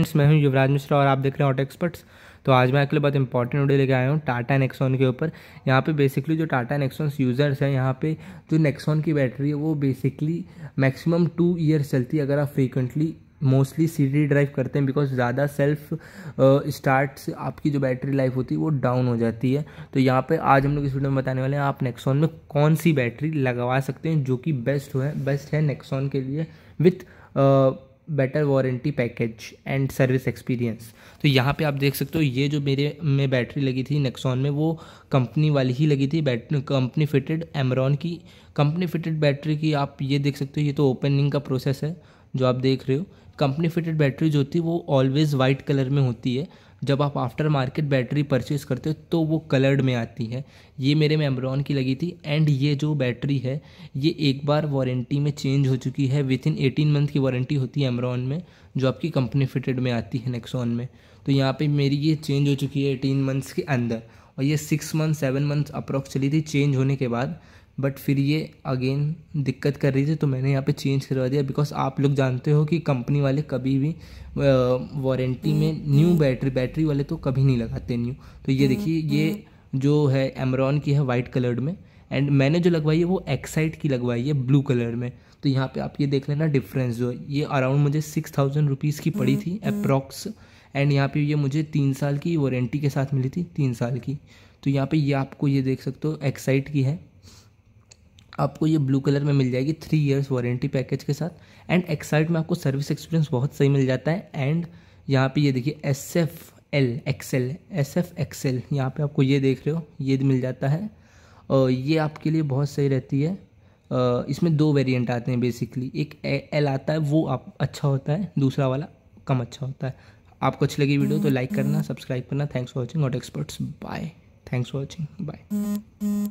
Friends मैं हूं युवराज मिश्रा और आप देख रहे हैं ऑटो एक्सपर्ट्स तो आज मैं आपके लिए बहुत इंपॉर्टेंट वीडियो लेके आया हूँ टाटा नेक्सॉन के ऊपर यहाँ पे बेसिकली जो टाटा नेक्सॉन यूज़र्स हैं यहाँ पे जो नेक्सॉन की बैटरी है वो बेसिकली मैक्सिमम टू ईयर्स चलती है अगर आप फ्रीकुंटली मोस्टली सी ड्राइव करते हैं बिकॉज ज़्यादा सेल्फ स्टार्ट से आपकी जो बैटरी लाइफ होती है वो डाउन हो जाती है तो यहाँ पे आज हम लोग इस वीडियो में बताने वाले हैं आप नेक्सॉन में कौन सी बैटरी लगवा सकते हैं जो कि बेस्ट है बेस्ट है नेक्सॉन के लिए with better warranty package and service experience तो यहाँ पे आप देख सकते हो ये जो मेरे में बैटरी लगी थी नेक्सॉन में वो कंपनी वाली ही लगी थी कंपनी फिटेड एमरॉन की कंपनी फिटेड बैटरी की आप ये देख सकते हो ये तो ओपनिंग का प्रोसेस है जो आप देख रहे हो कंपनी फिटेड बैटरी जो होती है वो ऑलवेज़ वाइट कलर में होती है जब आप आफ्टर मार्केट बैटरी परचेज करते हो तो वो कलर्ड में आती है ये मेरे मेम्ब्रॉन की लगी थी एंड ये जो बैटरी है ये एक बार वारंटी में चेंज हो चुकी है विद इन एटीन मंथ की वारंटी होती है एमरॉन में जो आपकी कंपनी फिटेड में आती है नेक्सॉन में तो यहाँ पर मेरी ये चेंज हो चुकी है एटीन मंथ्स के अंदर और ये six month seven month approx चली थी चेंज होने के बाद बट फिर ये अगेन दिक्कत कर रही थी तो मैंने यहाँ पे चेंज करवा दिया बिकॉज आप लोग जानते हो कि कंपनी वाले कभी भी वारंटी में न्यू बैटरी बैटरी वाले तो कभी नहीं लगाते न्यू तो ये हम्म, देखिए ये हम्म। जो है एमरॉन की है वाइट कलर्ड में एंड मैंने जो लगवाई है वो एक्साइट की लगवाई है ब्लू कलर में तो यहाँ पे आप ये देख लेना डिफरेंस जो ये अराउंड मुझे सिक्स थाउजेंड रुपीज़ की पड़ी हम्म, थी अप्रॉक्स एंड यहाँ पे ये मुझे तीन साल की वारंटी के साथ मिली थी तीन साल की तो यहाँ पे ये आपको ये देख सकते हो एक्साइट की है आपको ये ब्लू कलर में मिल जाएगी थ्री इयर्स वारंटी पैकेज के साथ एंड एक्साइट में आपको सर्विस एक्सपीरियंस बहुत सही मिल जाता है एंड यहाँ पे ये देखिए S F L Excel S F Excel यहाँ पर आपको ये देख रहे हो ये मिल जाता है और ये आपके लिए बहुत सही रहती है इसमें दो वेरियंट आते हैं बेसिकली एक एल आता है वो आप अच्छा होता है दूसरा वाला कम अच्छा होता है आपको अच्छी लगी वीडियो तो लाइक करना सब्सक्राइब हम्म। करना thanks for watching not experts bye thanks for watching bye